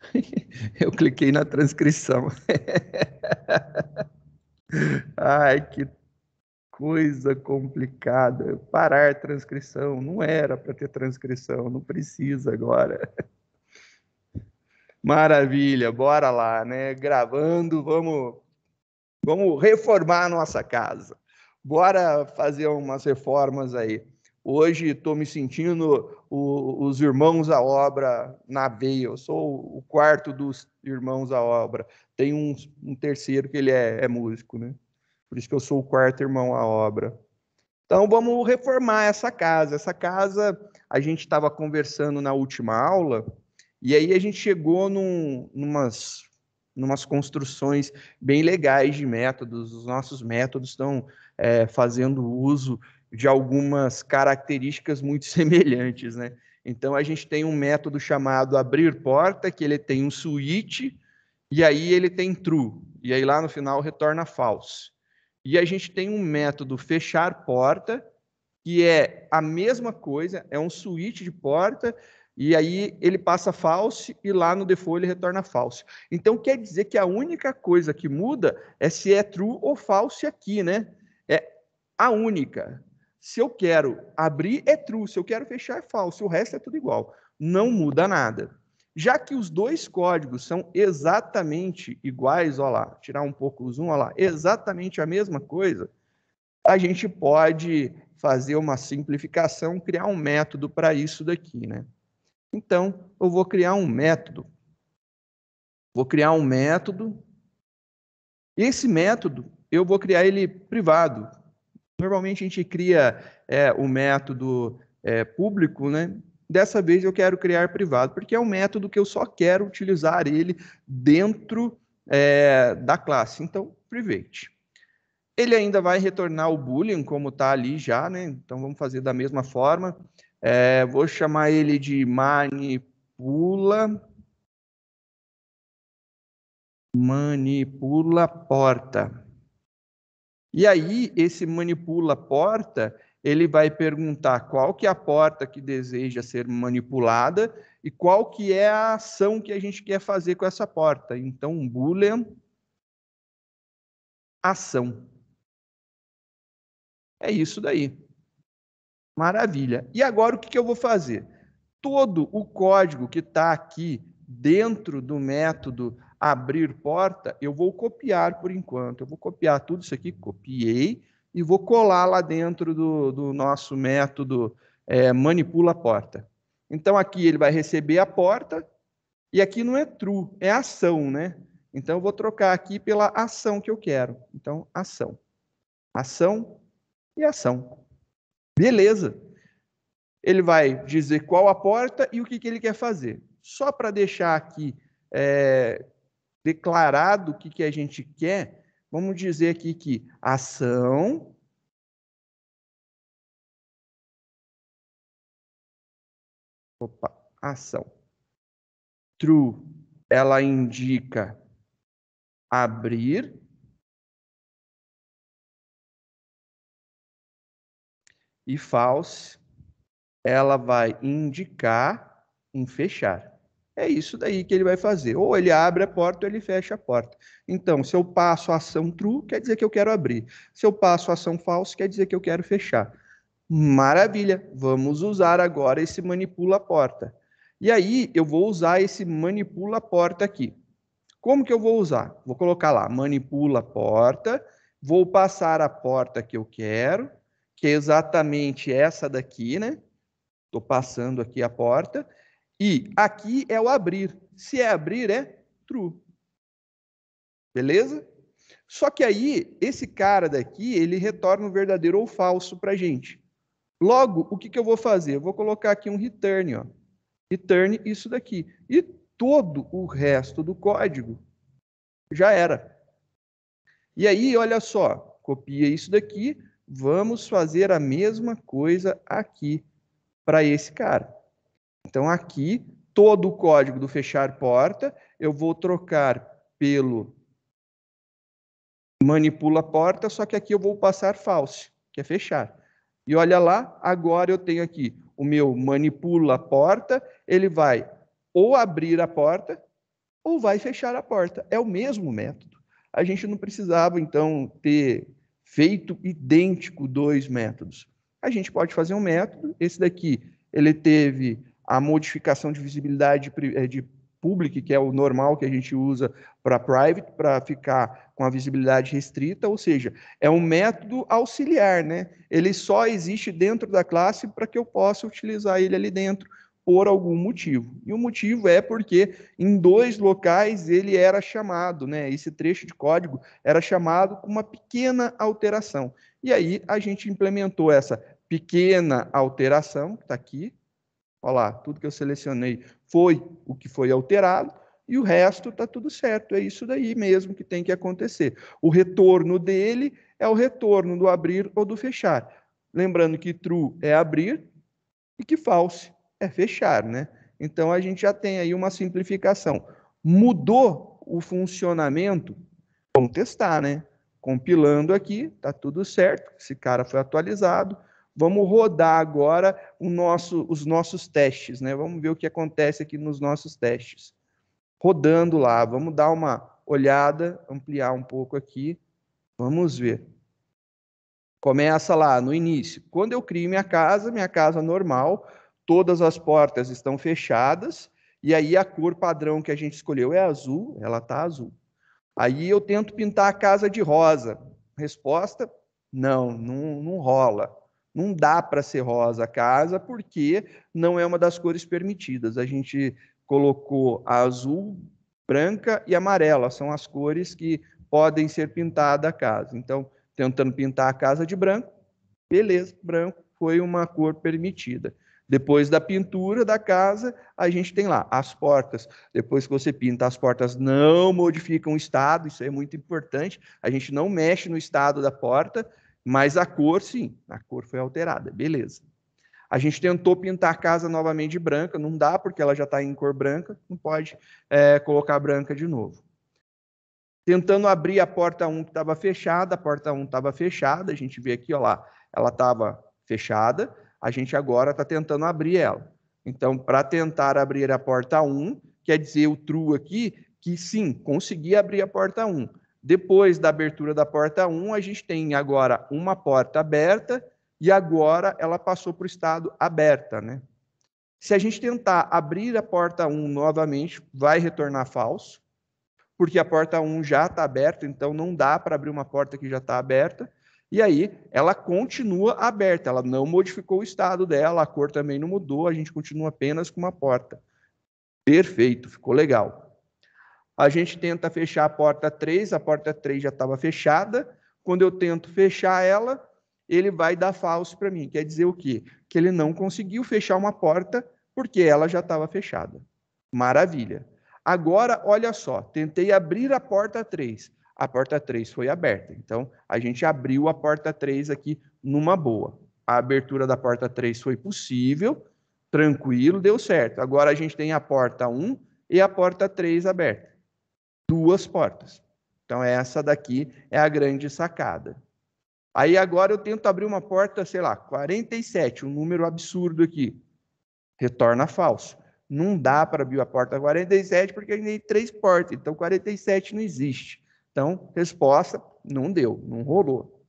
Eu cliquei na transcrição. Ai, que coisa complicada. Parar transcrição. Não era para ter transcrição, não precisa agora. Maravilha, bora lá, né? Gravando, vamos, vamos reformar a nossa casa. Bora fazer umas reformas aí. Hoje estou me sentindo o, os irmãos à obra na veia. Eu sou o quarto dos irmãos à obra. Tem um, um terceiro que ele é, é, músico, né? Por isso que eu sou o quarto irmão à obra. Então vamos reformar essa casa. Essa casa a gente estava conversando na última aula e aí a gente chegou num, numas numas construções bem legais de métodos. Os nossos métodos estão é, fazendo uso de algumas características muito semelhantes, né? Então a gente tem um método chamado abrir porta, que ele tem um switch e aí ele tem true, e aí lá no final retorna false. E a gente tem um método fechar porta, que é a mesma coisa, é um switch de porta, e aí ele passa false e lá no default ele retorna false. Então quer dizer que a única coisa que muda é se é true ou false aqui, né? É a única. Se eu quero abrir, é true. Se eu quero fechar, é falso. O resto é tudo igual. Não muda nada. Já que os dois códigos são exatamente iguais, olha lá, tirar um pouco o zoom, olha lá, exatamente a mesma coisa, a gente pode fazer uma simplificação, criar um método para isso daqui, né? Então, eu vou criar um método. Vou criar um método. Esse método, eu vou criar ele privado, Normalmente a gente cria é, o método é, público, né? Dessa vez eu quero criar privado, porque é um método que eu só quero utilizar ele dentro é, da classe. Então, private. Ele ainda vai retornar o boolean, como está ali já, né? Então vamos fazer da mesma forma. É, vou chamar ele de manipula. Manipula porta. E aí esse manipula porta, ele vai perguntar qual que é a porta que deseja ser manipulada e qual que é a ação que a gente quer fazer com essa porta. Então, boolean ação. É isso daí. Maravilha. E agora o que, que eu vou fazer? Todo o código que está aqui dentro do método abrir porta, eu vou copiar por enquanto. Eu vou copiar tudo isso aqui, copiei, e vou colar lá dentro do, do nosso método é, manipula porta. Então aqui ele vai receber a porta, e aqui não é true, é ação, né? Então eu vou trocar aqui pela ação que eu quero. Então, ação. Ação e ação. Beleza. Ele vai dizer qual a porta e o que, que ele quer fazer. Só para deixar aqui é, declarado o que, que a gente quer, vamos dizer aqui que ação opa, ação. True, ela indica abrir. E false, ela vai indicar em fechar é isso daí que ele vai fazer. Ou ele abre a porta ou ele fecha a porta. Então, se eu passo a ação true, quer dizer que eu quero abrir. Se eu passo a ação false, quer dizer que eu quero fechar. Maravilha! Vamos usar agora esse manipula a porta. E aí, eu vou usar esse manipula a porta aqui. Como que eu vou usar? Vou colocar lá, manipula a porta, vou passar a porta que eu quero, que é exatamente essa daqui, né? Estou passando aqui a porta e aqui é o abrir. Se é abrir, é true. Beleza? Só que aí, esse cara daqui, ele retorna o verdadeiro ou falso para a gente. Logo, o que, que eu vou fazer? Eu vou colocar aqui um return, ó. return isso daqui. E todo o resto do código já era. E aí, olha só, copia isso daqui, vamos fazer a mesma coisa aqui para esse cara. Então, aqui, todo o código do fechar porta, eu vou trocar pelo manipula porta, só que aqui eu vou passar false, que é fechar. E olha lá, agora eu tenho aqui o meu manipula porta, ele vai ou abrir a porta ou vai fechar a porta. É o mesmo método. A gente não precisava, então, ter feito idêntico dois métodos. A gente pode fazer um método, esse daqui, ele teve a modificação de visibilidade eh, de public, que é o normal que a gente usa para private, para ficar com a visibilidade restrita, ou seja, é um método auxiliar, né? Ele só existe dentro da classe para que eu possa utilizar ele ali dentro por algum motivo. E o motivo é porque em dois locais ele era chamado, né? Esse trecho de código era chamado com uma pequena alteração. E aí a gente implementou essa pequena alteração, que está aqui, Olha lá, tudo que eu selecionei foi o que foi alterado e o resto está tudo certo. É isso daí mesmo que tem que acontecer. O retorno dele é o retorno do abrir ou do fechar. Lembrando que true é abrir e que false é fechar, né? Então a gente já tem aí uma simplificação. Mudou o funcionamento? Vamos testar, né? Compilando aqui, está tudo certo. Esse cara foi atualizado Vamos rodar agora nosso, os nossos testes, né? Vamos ver o que acontece aqui nos nossos testes. Rodando lá, vamos dar uma olhada, ampliar um pouco aqui. Vamos ver. Começa lá no início. Quando eu crio minha casa, minha casa normal, todas as portas estão fechadas, e aí a cor padrão que a gente escolheu é azul, ela está azul. Aí eu tento pintar a casa de rosa. Resposta: não, não, não rola. Não dá para ser rosa a casa porque não é uma das cores permitidas. A gente colocou a azul, branca e amarela, são as cores que podem ser pintadas a casa. Então, tentando pintar a casa de branco, beleza, branco foi uma cor permitida. Depois da pintura da casa, a gente tem lá as portas. Depois que você pinta, as portas não modificam o estado, isso é muito importante. A gente não mexe no estado da porta, mas a cor, sim, a cor foi alterada, beleza. A gente tentou pintar a casa novamente de branca, não dá porque ela já está em cor branca, não pode é, colocar branca de novo. Tentando abrir a porta 1 que estava fechada, a porta 1 estava fechada, a gente vê aqui, ó lá, ela estava fechada, a gente agora está tentando abrir ela. Então, para tentar abrir a porta 1, quer dizer o true aqui, que sim, consegui abrir a porta 1. Depois da abertura da porta 1, a gente tem agora uma porta aberta e agora ela passou para o estado aberta, né? Se a gente tentar abrir a porta 1 novamente, vai retornar falso, porque a porta 1 já está aberta, então não dá para abrir uma porta que já está aberta. E aí ela continua aberta, ela não modificou o estado dela, a cor também não mudou, a gente continua apenas com uma porta. Perfeito, ficou legal. A gente tenta fechar a porta 3, a porta 3 já estava fechada. Quando eu tento fechar ela, ele vai dar falso para mim. Quer dizer o quê? Que ele não conseguiu fechar uma porta porque ela já estava fechada. Maravilha. Agora, olha só, tentei abrir a porta 3. A porta 3 foi aberta. Então, a gente abriu a porta 3 aqui numa boa. A abertura da porta 3 foi possível, tranquilo, deu certo. Agora a gente tem a porta 1 e a porta 3 aberta duas portas. Então, essa daqui é a grande sacada. Aí agora eu tento abrir uma porta, sei lá, 47, um número absurdo aqui. Retorna falso. Não dá para abrir a porta 47 porque tem três portas, então 47 não existe. Então, resposta, não deu, não rolou.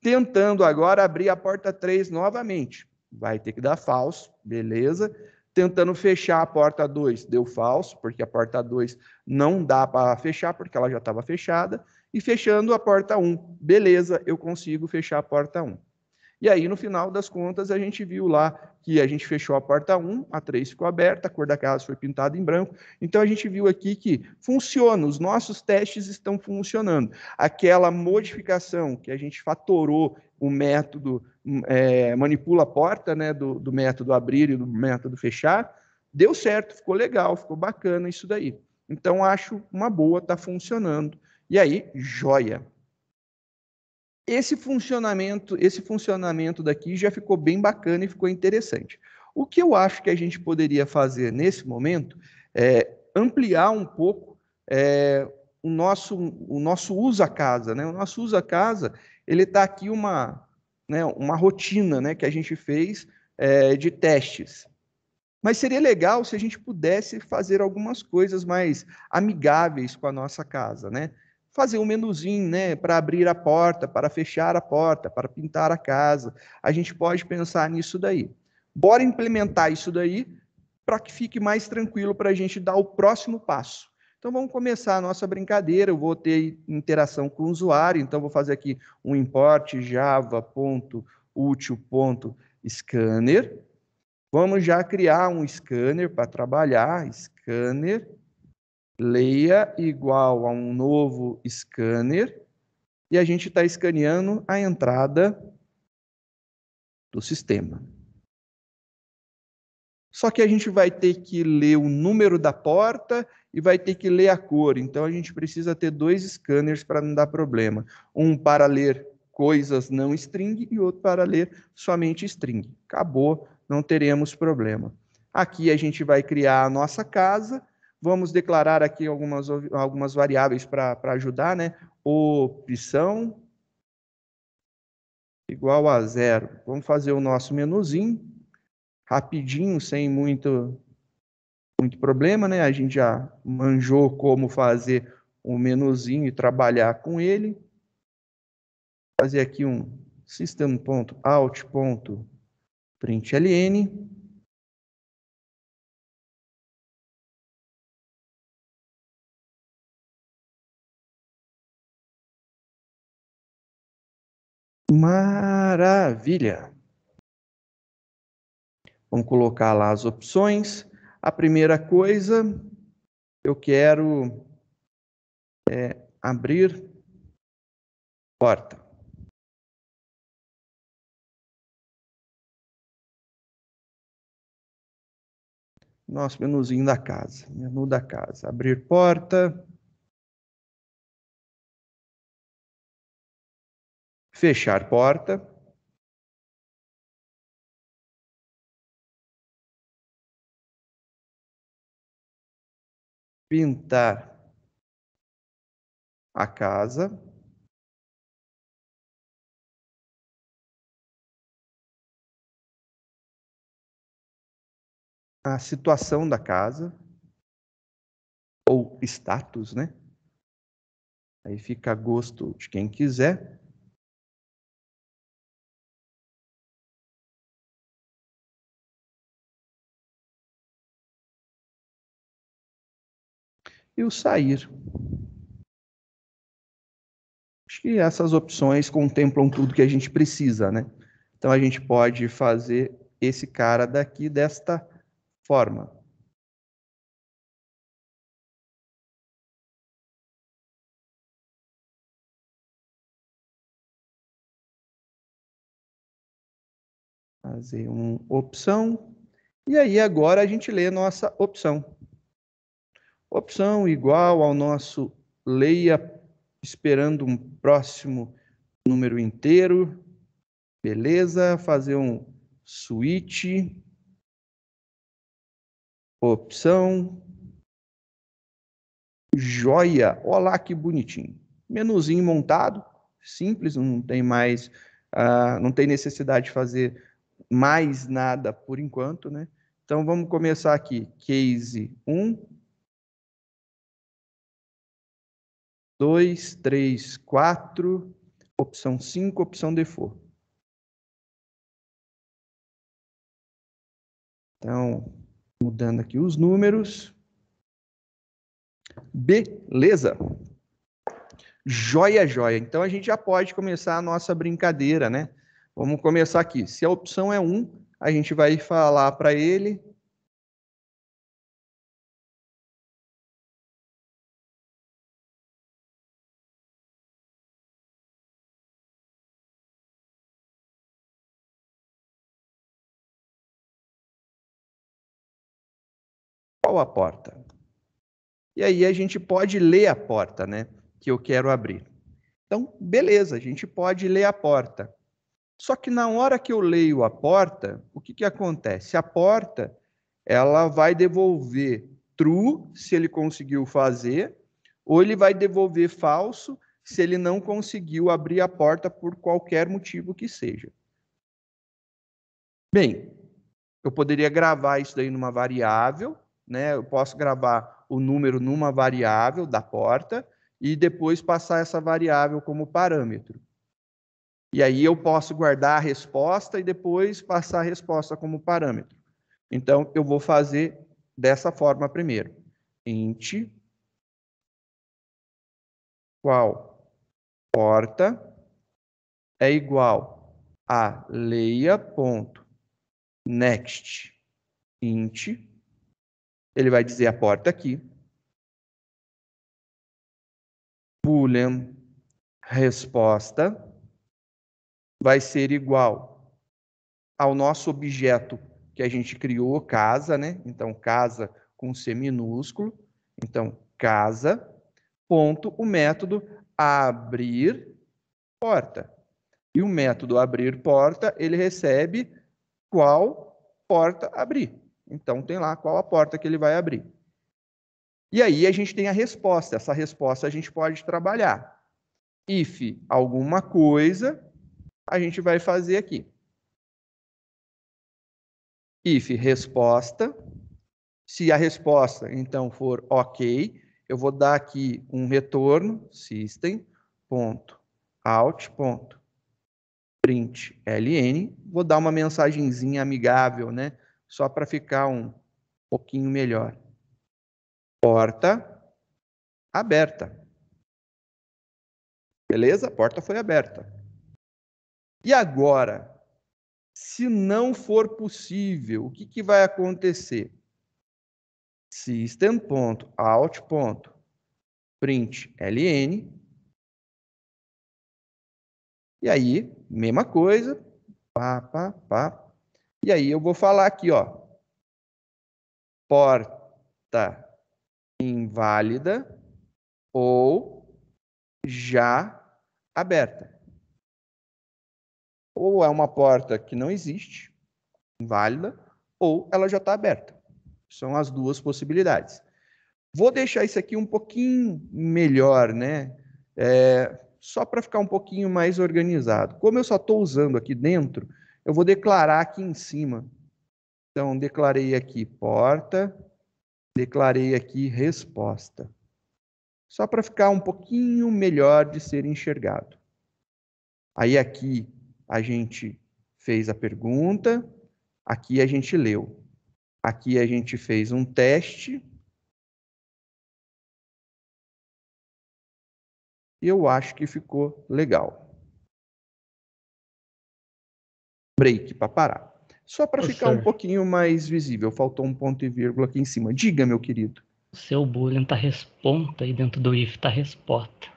Tentando agora abrir a porta 3 novamente. Vai ter que dar falso, beleza? tentando fechar a porta 2, deu falso, porque a porta 2 não dá para fechar, porque ela já estava fechada, e fechando a porta 1, um, beleza, eu consigo fechar a porta 1. Um. E aí, no final das contas, a gente viu lá que a gente fechou a porta 1, a 3 ficou aberta, a cor da casa foi pintada em branco. Então a gente viu aqui que funciona, os nossos testes estão funcionando. Aquela modificação que a gente fatorou o método é, manipula a porta, né, do, do método abrir e do método fechar, deu certo, ficou legal, ficou bacana isso daí. Então acho uma boa, está funcionando. E aí, joia esse funcionamento, esse funcionamento daqui já ficou bem bacana e ficou interessante. O que eu acho que a gente poderia fazer nesse momento é ampliar um pouco é, o nosso o nosso usa casa, né? O nosso usa casa ele está aqui uma né, uma rotina, né, que a gente fez é, de testes. Mas seria legal se a gente pudesse fazer algumas coisas mais amigáveis com a nossa casa, né? fazer um menuzinho, né, para abrir a porta, para fechar a porta, para pintar a casa. A gente pode pensar nisso daí. Bora implementar isso daí para que fique mais tranquilo para a gente dar o próximo passo. Então vamos começar a nossa brincadeira. Eu vou ter interação com o usuário, então vou fazer aqui um import java.util.scanner. Vamos já criar um scanner para trabalhar, scanner Leia igual a um novo scanner e a gente está escaneando a entrada do sistema. Só que a gente vai ter que ler o número da porta e vai ter que ler a cor. Então a gente precisa ter dois scanners para não dar problema. Um para ler coisas não string e outro para ler somente string. Acabou, não teremos problema. Aqui a gente vai criar a nossa casa Vamos declarar aqui algumas, algumas variáveis para ajudar, né? Opção igual a zero. Vamos fazer o nosso menuzinho, rapidinho, sem muito, muito problema, né? A gente já manjou como fazer o um menuzinho e trabalhar com ele. Fazer aqui um system.out.println. Maravilha! Vamos colocar lá as opções. A primeira coisa, eu quero é, abrir porta. Nosso menuzinho da casa, menu da casa. Abrir porta. fechar porta, pintar a casa. A situação da casa ou status, né? Aí fica a gosto de quem quiser. o sair. Acho que essas opções contemplam tudo que a gente precisa, né? Então a gente pode fazer esse cara daqui desta forma. Fazer uma opção. E aí agora a gente lê a nossa opção opção igual ao nosso leia esperando um próximo número inteiro. Beleza, fazer um switch. Opção. Joia. Olá, que bonitinho. Menuzinho montado, simples, não tem mais, uh, não tem necessidade de fazer mais nada por enquanto, né? Então vamos começar aqui. Case 1, 2, 3, 4, opção 5, opção default. Então, mudando aqui os números. Beleza. Joia, joia. Então a gente já pode começar a nossa brincadeira, né? Vamos começar aqui. Se a opção é 1, um, a gente vai falar para ele qual a porta? E aí a gente pode ler a porta, né? Que eu quero abrir. Então, beleza, a gente pode ler a porta. Só que na hora que eu leio a porta, o que, que acontece? A porta ela vai devolver true se ele conseguiu fazer, ou ele vai devolver falso se ele não conseguiu abrir a porta por qualquer motivo que seja. Bem, eu poderia gravar isso daí numa variável né? Eu posso gravar o número numa variável da porta e depois passar essa variável como parâmetro. E aí eu posso guardar a resposta e depois passar a resposta como parâmetro. Então eu vou fazer dessa forma primeiro. Int qual porta é igual a leia.next int ele vai dizer a porta aqui. Boolean resposta vai ser igual ao nosso objeto que a gente criou, casa, né? Então, casa com C minúsculo. Então, casa, ponto, o método abrir porta. E o método abrir porta, ele recebe qual porta abrir. Então tem lá qual a porta que ele vai abrir. E aí a gente tem a resposta. Essa resposta a gente pode trabalhar. If alguma coisa, a gente vai fazer aqui. If resposta. Se a resposta, então, for ok, eu vou dar aqui um retorno, system.out.println. Vou dar uma mensagenzinha amigável, né? só para ficar um pouquinho melhor. Porta aberta. Beleza? A porta foi aberta. E agora, se não for possível, o que, que vai acontecer? System.out.println. Print ln. E aí, mesma coisa. Pá, pá, pá, e aí eu vou falar aqui, ó. Porta inválida ou já aberta. Ou é uma porta que não existe, inválida, ou ela já está aberta. São as duas possibilidades. Vou deixar isso aqui um pouquinho melhor, né? É, só para ficar um pouquinho mais organizado. Como eu só estou usando aqui dentro eu vou declarar aqui em cima. Então, declarei aqui porta, declarei aqui resposta. Só para ficar um pouquinho melhor de ser enxergado. Aí aqui a gente fez a pergunta, aqui a gente leu. Aqui a gente fez um teste. Eu acho que ficou legal. break para parar. Só para tá ficar um pouquinho mais visível, faltou um ponto e vírgula aqui em cima. Diga, meu querido. Seu boolean tá responta e dentro do if tá resposta.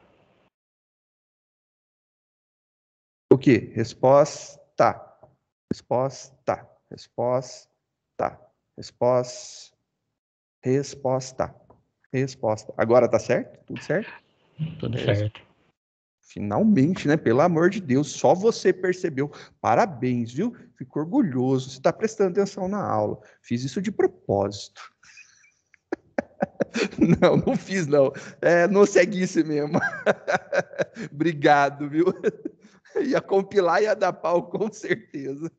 O que? Resposta. Resposta. Resposta. Resposta. Resposta. Resposta. Agora tá certo? Tudo certo? Tudo certo. Finalmente, né? Pelo amor de Deus, só você percebeu. Parabéns, viu? Fico orgulhoso. Você está prestando atenção na aula. Fiz isso de propósito. Não, não fiz, não. É, não seguisse mesmo. Obrigado, viu? Ia compilar e ia dar pau, com certeza.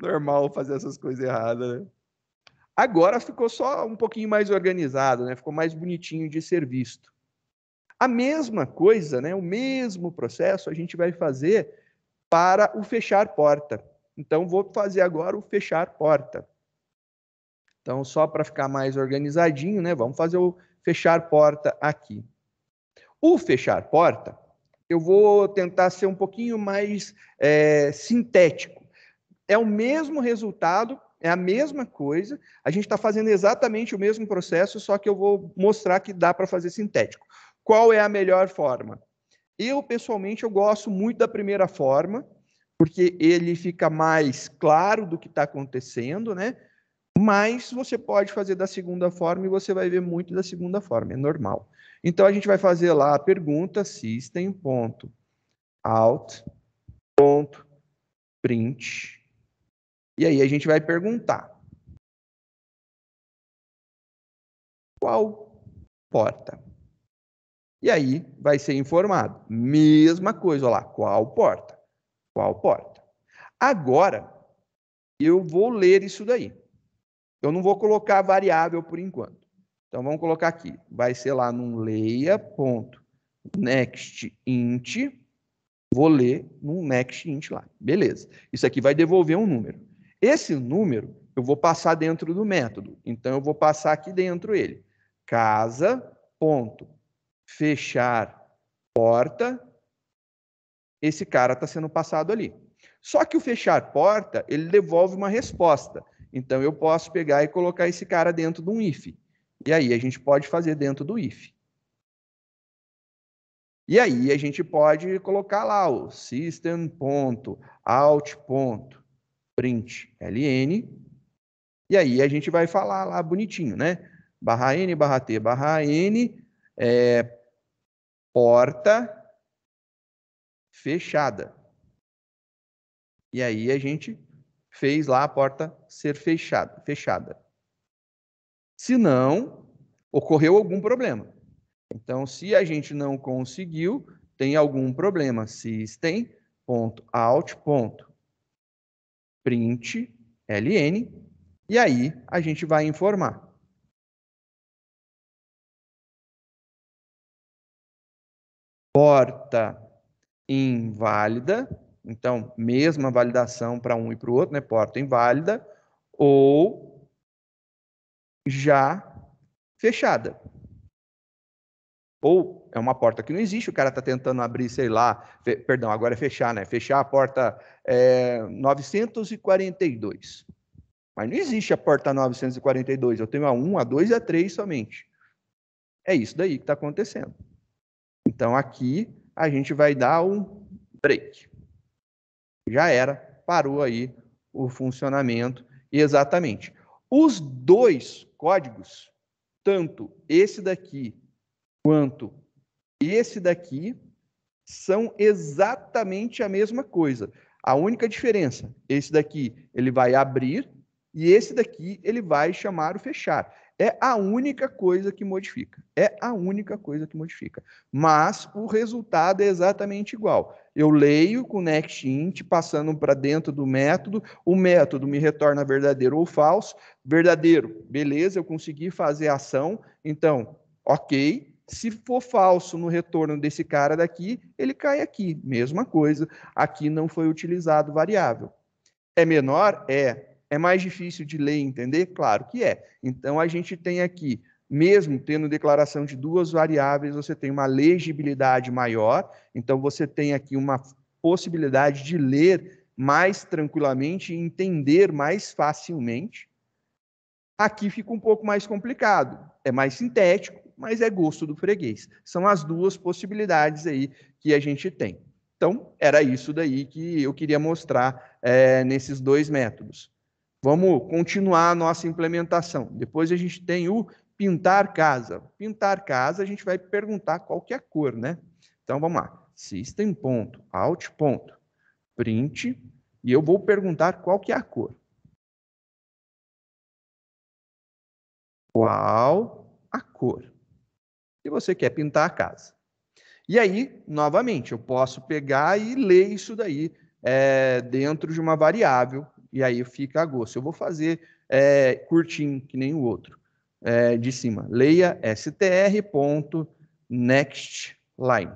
Normal fazer essas coisas erradas, né? Agora ficou só um pouquinho mais organizado, né? Ficou mais bonitinho de ser visto. A mesma coisa, né, o mesmo processo a gente vai fazer para o fechar porta. Então, vou fazer agora o fechar porta. Então, só para ficar mais organizadinho, né, vamos fazer o fechar porta aqui. O fechar porta, eu vou tentar ser um pouquinho mais é, sintético. É o mesmo resultado, é a mesma coisa, a gente está fazendo exatamente o mesmo processo, só que eu vou mostrar que dá para fazer sintético qual é a melhor forma? Eu, pessoalmente, eu gosto muito da primeira forma, porque ele fica mais claro do que está acontecendo, né? Mas você pode fazer da segunda forma e você vai ver muito da segunda forma, é normal. Então a gente vai fazer lá a pergunta system.out.print. ponto out ponto print e aí a gente vai perguntar qual porta e aí vai ser informado. Mesma coisa, olha lá, qual porta? Qual porta? Agora, eu vou ler isso daí. Eu não vou colocar variável por enquanto. Então, vamos colocar aqui. Vai ser lá num leia.nextInt. Vou ler num nextInt lá. Beleza. Isso aqui vai devolver um número. Esse número eu vou passar dentro do método. Então, eu vou passar aqui dentro ele. Casa ponto fechar porta, esse cara está sendo passado ali. Só que o fechar porta, ele devolve uma resposta. Então, eu posso pegar e colocar esse cara dentro de um if. E aí, a gente pode fazer dentro do if. E aí, a gente pode colocar lá o system.out.println. ln. E aí, a gente vai falar lá bonitinho, né? Barra n, barra t, barra n, é, porta fechada. E aí a gente fez lá a porta ser fechada, fechada. Se não, ocorreu algum problema. Então, se a gente não conseguiu, tem algum problema. System.out.println. Print ln. E aí a gente vai informar. porta inválida, então mesma validação para um e para o outro, né? Porta inválida ou já fechada. Ou é uma porta que não existe, o cara está tentando abrir, sei lá, perdão, agora é fechar, né? Fechar a porta é, 942. Mas não existe a porta 942, eu tenho a 1, a 2 e a 3 somente. É isso daí que está acontecendo. Então aqui a gente vai dar um break. Já era, parou aí o funcionamento exatamente. Os dois códigos, tanto esse daqui quanto esse daqui, são exatamente a mesma coisa. A única diferença, esse daqui ele vai abrir e esse daqui ele vai chamar o fechar. É a única coisa que modifica. É a única coisa que modifica. Mas o resultado é exatamente igual. Eu leio com NextInt, passando para dentro do método, o método me retorna verdadeiro ou falso. Verdadeiro, beleza, eu consegui fazer a ação, então, ok. Se for falso no retorno desse cara daqui, ele cai aqui. Mesma coisa, aqui não foi utilizado variável. É menor? É. É mais difícil de ler e entender? Claro que é. Então, a gente tem aqui, mesmo tendo declaração de duas variáveis, você tem uma legibilidade maior, então você tem aqui uma possibilidade de ler mais tranquilamente e entender mais facilmente. Aqui fica um pouco mais complicado, é mais sintético, mas é gosto do freguês. São as duas possibilidades aí que a gente tem. Então, era isso daí que eu queria mostrar é, nesses dois métodos. Vamos continuar a nossa implementação. Depois a gente tem o pintar casa. Pintar casa, a gente vai perguntar qual que é a cor, né? Então, vamos lá. System ponto, out ponto, print, e eu vou perguntar qual que é a cor. Qual a cor? que você quer pintar a casa. E aí, novamente, eu posso pegar e ler isso daí é, dentro de uma variável e aí fica a gosto. Eu vou fazer é, curtinho, que nem o outro, é, de cima. Leia str.nextline.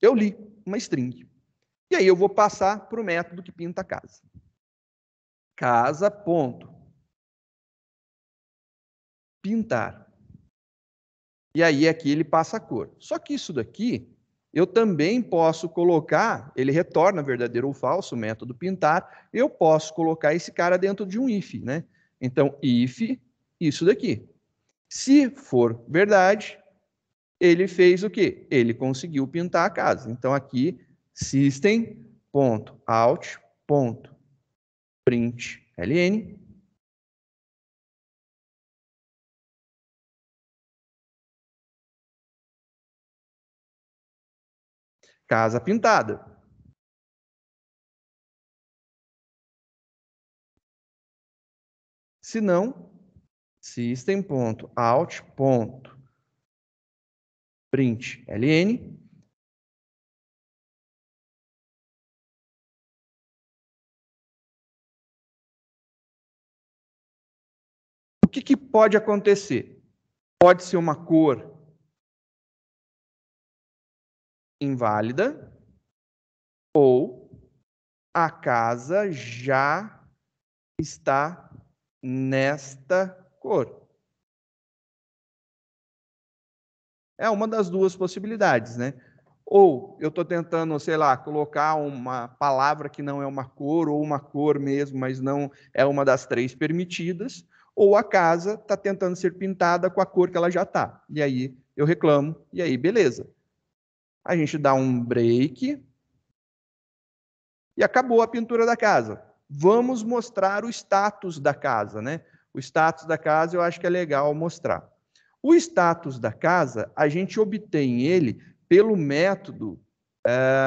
Eu li uma string. E aí eu vou passar para o método que pinta a casa. Casa, ponto. Pintar. E aí aqui ele passa a cor. Só que isso daqui eu também posso colocar, ele retorna verdadeiro ou falso, método pintar, eu posso colocar esse cara dentro de um if, né? Então, if, isso daqui. Se for verdade, ele fez o quê? Ele conseguiu pintar a casa. Então, aqui, system.out.println Casa Pintada. Se não, system.out.println O que, que pode acontecer? Pode ser uma cor inválida ou a casa já está nesta cor. É uma das duas possibilidades, né? Ou eu estou tentando, sei lá, colocar uma palavra que não é uma cor, ou uma cor mesmo, mas não é uma das três permitidas, ou a casa está tentando ser pintada com a cor que ela já está. E aí eu reclamo, e aí beleza a gente dá um break e acabou a pintura da casa. Vamos mostrar o status da casa, né? O status da casa eu acho que é legal mostrar. O status da casa, a gente obtém ele pelo método uh,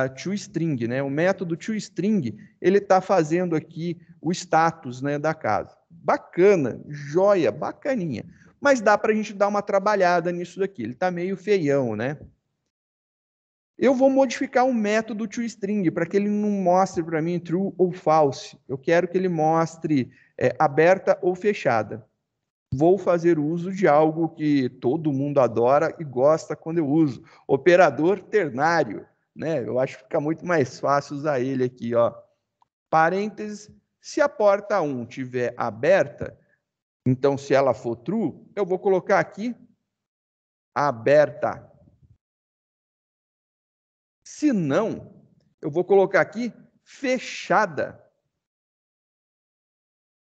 eh, toString, né? O método toString, ele está fazendo aqui o status né, da casa. Bacana, joia, bacaninha. Mas dá para a gente dar uma trabalhada nisso daqui. Ele está meio feião, né? Eu vou modificar o método toString para que ele não mostre para mim true ou false. Eu quero que ele mostre é, aberta ou fechada. Vou fazer uso de algo que todo mundo adora e gosta quando eu uso, operador ternário. Né? Eu acho que fica muito mais fácil usar ele aqui. Ó. Parênteses, se a porta 1 tiver aberta, então se ela for true, eu vou colocar aqui aberta se não, eu vou colocar aqui fechada.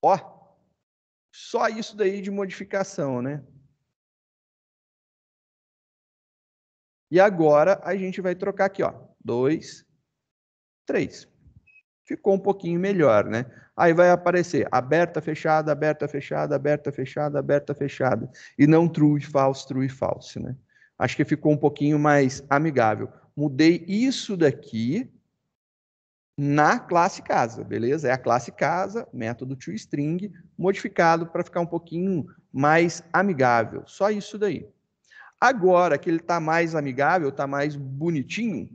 Ó, só isso daí de modificação, né? E agora a gente vai trocar aqui, ó, 2, 3. Ficou um pouquinho melhor, né? Aí vai aparecer aberta, fechada, aberta, fechada, aberta, fechada, aberta, fechada. E não true e false, true e false, né? Acho que ficou um pouquinho mais amigável mudei isso daqui na classe casa, beleza? É a classe casa, método toString, modificado para ficar um pouquinho mais amigável. Só isso daí. Agora que ele está mais amigável, está mais bonitinho,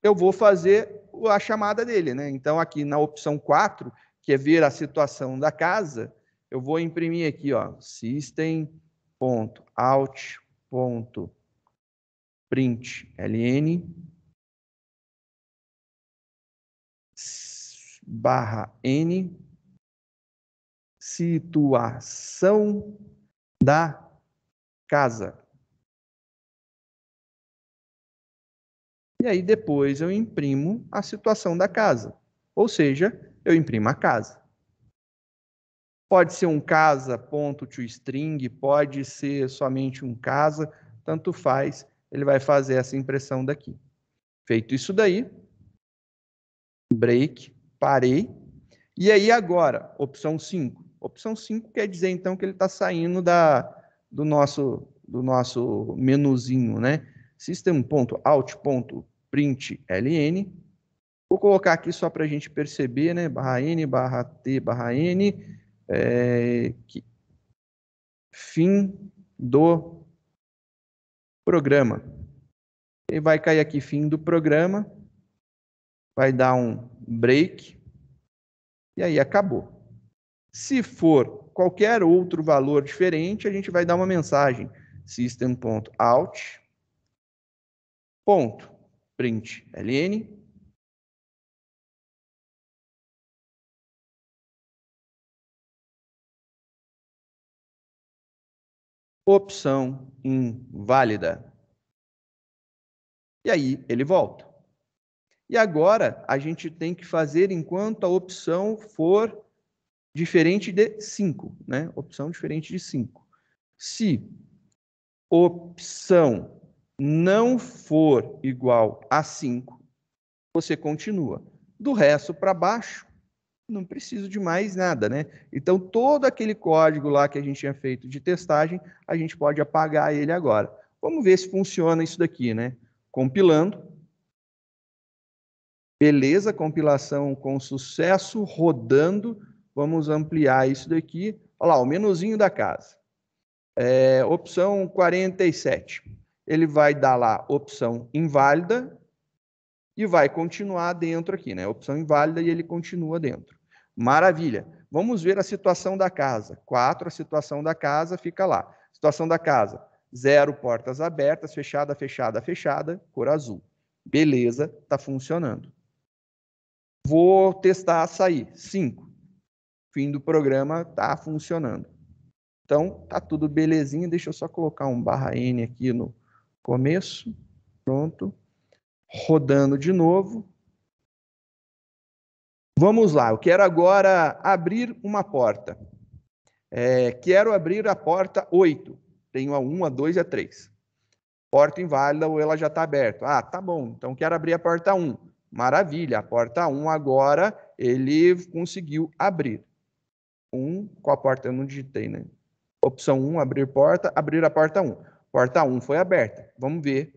eu vou fazer a chamada dele, né? Então, aqui na opção 4, que é ver a situação da casa, eu vou imprimir aqui, ó, system.out.out print ln barra n situação da casa. E aí depois eu imprimo a situação da casa. Ou seja, eu imprimo a casa. Pode ser um casa.toString, pode ser somente um casa, tanto faz ele vai fazer essa impressão daqui. Feito isso daí, break, parei. E aí agora, opção 5. Opção 5 quer dizer então que ele está saindo da, do, nosso, do nosso menuzinho, né? System.out.println. Vou colocar aqui só para a gente perceber, né? Barra N, barra T, barra N. É, que, fim do programa. E vai cair aqui fim do programa, vai dar um break e aí acabou. Se for qualquer outro valor diferente, a gente vai dar uma mensagem system.out.println, print ln opção inválida. E aí ele volta. E agora a gente tem que fazer enquanto a opção for diferente de 5, né? Opção diferente de 5. Se opção não for igual a 5, você continua. Do resto para baixo, não preciso de mais nada, né? Então, todo aquele código lá que a gente tinha feito de testagem, a gente pode apagar ele agora. Vamos ver se funciona isso daqui, né? Compilando. Beleza, compilação com sucesso, rodando. Vamos ampliar isso daqui. Olha lá, o menuzinho da casa. É, opção 47. Ele vai dar lá opção inválida e vai continuar dentro aqui, né? Opção inválida e ele continua dentro. Maravilha. Vamos ver a situação da casa. 4, a situação da casa fica lá. Situação da casa: zero portas abertas, fechada, fechada, fechada, cor azul. Beleza, está funcionando. Vou testar açaí. 5. Fim do programa, está funcionando. Então, está tudo belezinha. Deixa eu só colocar um barra N aqui no começo. Pronto. Rodando de novo. Vamos lá, eu quero agora abrir uma porta. É, quero abrir a porta 8. Tenho a 1, a 2 e a 3. Porta inválida ou ela já está aberta. Ah, tá bom, então quero abrir a porta 1. Maravilha, a porta 1 agora ele conseguiu abrir. 1, qual porta? Eu não digitei, né? Opção 1, abrir porta, abrir a porta 1. Porta 1 foi aberta. Vamos ver.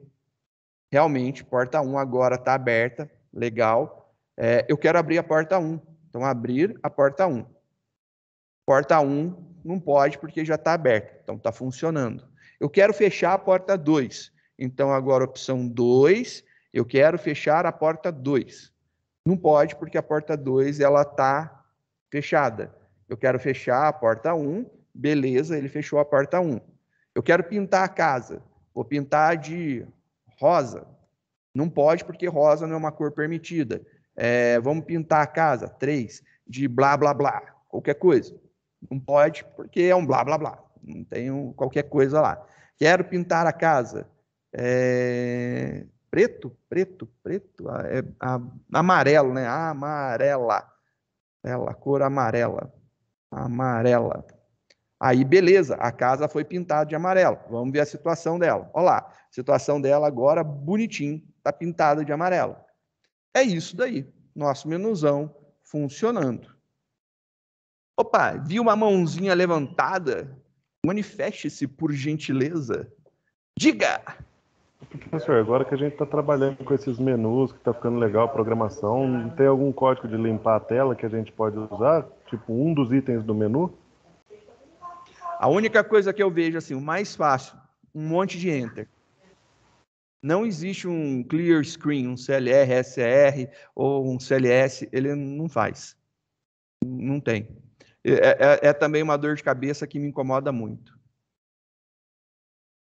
Realmente, porta 1 agora está aberta. Legal. Legal. É, eu quero abrir a porta 1. Então, abrir a porta 1. Porta 1 não pode porque já está aberta, então está funcionando. Eu quero fechar a porta 2. Então, agora, opção 2, eu quero fechar a porta 2. Não pode porque a porta 2 está fechada. Eu quero fechar a porta 1, beleza, ele fechou a porta 1. Eu quero pintar a casa, vou pintar de rosa. Não pode porque rosa não é uma cor permitida. É, vamos pintar a casa, três, de blá, blá, blá, qualquer coisa. Não pode, porque é um blá, blá, blá. Não tem um, qualquer coisa lá. Quero pintar a casa. É, preto, preto, preto, ah, é, a, amarelo, né? Amarela. Ela, cor amarela. Amarela. Aí, beleza, a casa foi pintada de amarelo. Vamos ver a situação dela. Olha lá, situação dela agora, bonitinho, tá pintada de amarelo. É isso daí, nosso menuzão funcionando. Opa, vi uma mãozinha levantada? Manifeste-se por gentileza. Diga! Professor, é, agora que a gente está trabalhando com esses menus, que está ficando legal a programação, tem algum código de limpar a tela que a gente pode usar? Tipo, um dos itens do menu? A única coisa que eu vejo, assim, o mais fácil, um monte de enter. Não existe um clear screen, um CLR, sr ou um CLS, ele não faz. Não tem. É, é, é, é também uma dor de cabeça que me incomoda muito.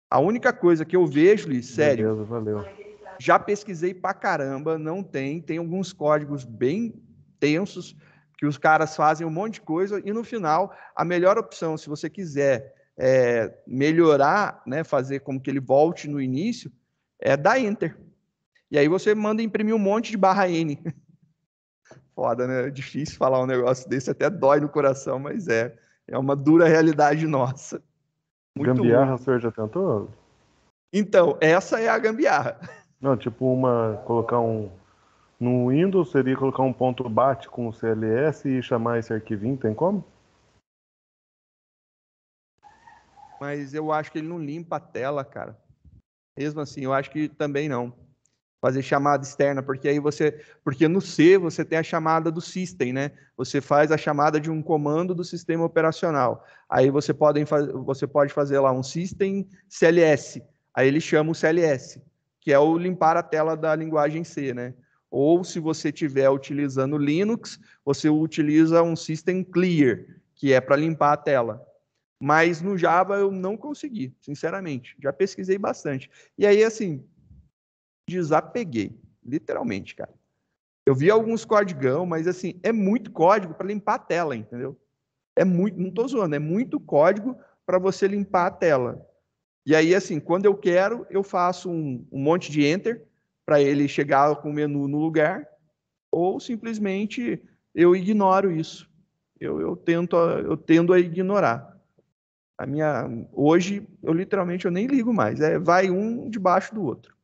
A única coisa que eu vejo, Liz, sério, Beleza, valeu. já pesquisei pra caramba, não tem, tem alguns códigos bem tensos que os caras fazem um monte de coisa e no final a melhor opção, se você quiser é, melhorar, né, fazer como que ele volte no início, é da Enter. E aí você manda imprimir um monte de barra N. Foda, né? É difícil falar um negócio desse, até dói no coração, mas é. É uma dura realidade nossa. Muito gambiarra, o senhor já tentou? Então, essa é a gambiarra. Não, tipo uma. colocar um. No Windows seria colocar um ponto bat com o CLS e chamar esse arquivinho, tem como? Mas eu acho que ele não limpa a tela, cara mesmo assim, eu acho que também não. Fazer chamada externa, porque aí você. Porque no C você tem a chamada do system, né? Você faz a chamada de um comando do sistema operacional. Aí você pode, você pode fazer lá um system CLS. Aí ele chama o CLS, que é o limpar a tela da linguagem C, né? Ou se você estiver utilizando Linux, você utiliza um system clear, que é para limpar a tela. Mas no Java eu não consegui, sinceramente. Já pesquisei bastante. E aí, assim, desapeguei, literalmente, cara. Eu vi alguns códigos, mas assim, é muito código para limpar a tela, entendeu? É muito, não estou zoando, é muito código para você limpar a tela. E aí, assim, quando eu quero, eu faço um, um monte de enter para ele chegar com o menu no lugar, ou simplesmente eu ignoro isso. Eu, eu, tento, eu tendo a ignorar. A minha hoje eu literalmente eu nem ligo mais, é vai um debaixo do outro.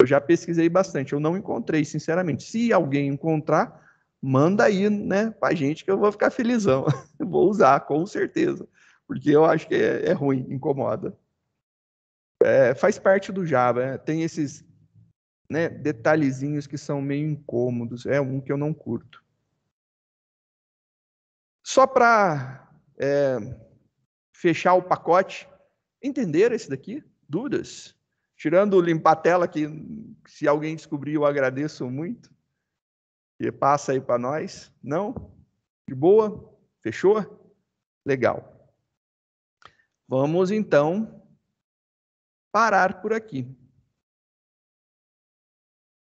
Eu já pesquisei bastante, eu não encontrei, sinceramente. Se alguém encontrar, manda aí, né, pra gente que eu vou ficar felizão. vou usar com certeza, porque eu acho que é, é ruim, incomoda. É, faz parte do Java, né? tem esses né, detalhezinhos que são meio incômodos, é um que eu não curto. Só para é, fechar o pacote. Entenderam esse daqui? Dúvidas? Tirando limpar a tela, que se alguém descobrir, eu agradeço muito. E passa aí para nós. Não? De boa? Fechou? Legal. Vamos então parar por aqui.